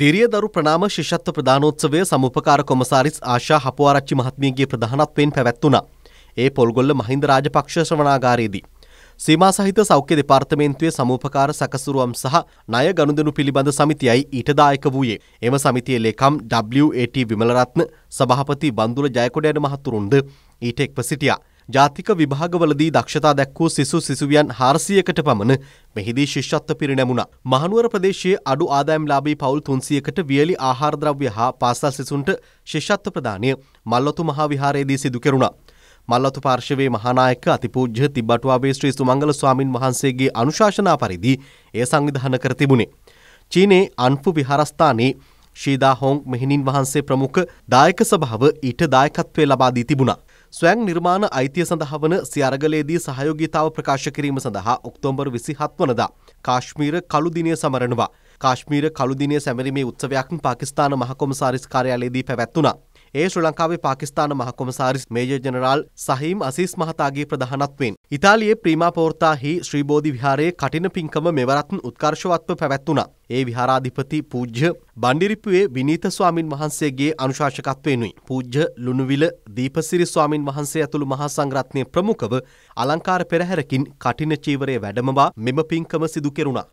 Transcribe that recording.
දිරියදරු ප්‍රනාම ශිෂත්ව ප්‍රධානෝත්සවය සමුපකාර කොමසාරිස් ආශා හපුආරච්චි මහත්මියගේ ප්‍රධානත්වයෙන් පැවැත්වුණා. ඒ පොල්ගොල්ල මහින්ද රාජපක්ෂ ශ්‍රවණාගාරයේදී. සීමා සහිත සෞඛ්‍ය දෙපාර්තමේන්තුවේ සමුපකාර සැකසුරුවම් සහ ණය ගනුදෙනු පිළිබඳ සමිතියයි ඊට දායක වූයේ. එම සමිතියේ ලේකම් WAT විමලරත්න, සභාපති බන්දුල ජයකොඩයන මහතුරුන්ද ඊට එක්ව සිටියා. ජාතික විභාගවලදී දක්ෂතා දැක්වූ සිසු සිසුවියන් හාරසියකට පමණ මෙහිදී ශිෂ්‍යත්ව පිරිනැමුණා. මහනුවර ප්‍රදේශයේ අඩු ආදායම්ලාභී පවුල් තුන්සියකට වියලි ආහාරද්‍රව්‍ය හා පාසල් සිසුන්ට ශිෂ්‍යත්ව ප්‍රදානය මල්ලොතු මහා විහාරයේදී සිදු කෙරුණා. මල්ලතු පාර්ශවයේ මහානායක අතිපූජ්‍ය තිබ්බටුවාවේ ශ්‍රී සුමංගල ස්වාමින් වහන්සේගේ අනුශාසනා පරිදි එය සංවිධාන කර තිබුණේ. චීනයේ අන්පු විහාරස්ථානයේ ශීදා හෝන් මෙහිණින් වහන්සේ ප්‍රමුඛ දායක සභාව ඊට දායකත්වය ලබා දී තිබුණා. ස්වයං නිර්මාණ අයිතිය සඳහා වන සියරගලේදී සහයෝගීතාව ප්‍රකාශ කිරීම සඳහා ඔක්තෝබර් 27 වනදා කාශ්මීර කළු දිනය සමරනවා. කාශ්මීර කළු දිනය සැමරීමේ උත්සවයක් පාකිස්තාන මහ කොමසාරිස් කාර්යාලයේදී පැවැත්වුණා. ඒ ශ්‍ර ලංකාවේ පාකිස්ාන මහකොමසාරිස් මේජ ජනරාල් සහිම් අසිස් මහතාගේ ප්‍රධානත්වෙන්. ඉතාලියේ ප්‍රීමපෝර්තාහි ශ්‍රීබෝධි විහාරයේ කටින පින්කම මෙවරත්න් උත්කර්ශවත්ව පැවැත්වුණ. ඒ විහාරාධිපති පූජ්‍ය බණ්ඩිරිපුවේ විනීත ස්වාමින් වහන්සේගේ අනුශාෂකත්වයෙනුයි. පූජ්‍ය ලුණුවිල දීපසිරි ස්වාමින් වහන්සේ ඇතුළු මහා සංග්‍රත්නය ප්‍රමුඛව අලංකාර පෙරහැරකින් කටින චීවරය වැඩමවා මෙම පින්කම සිදු කෙරුණා.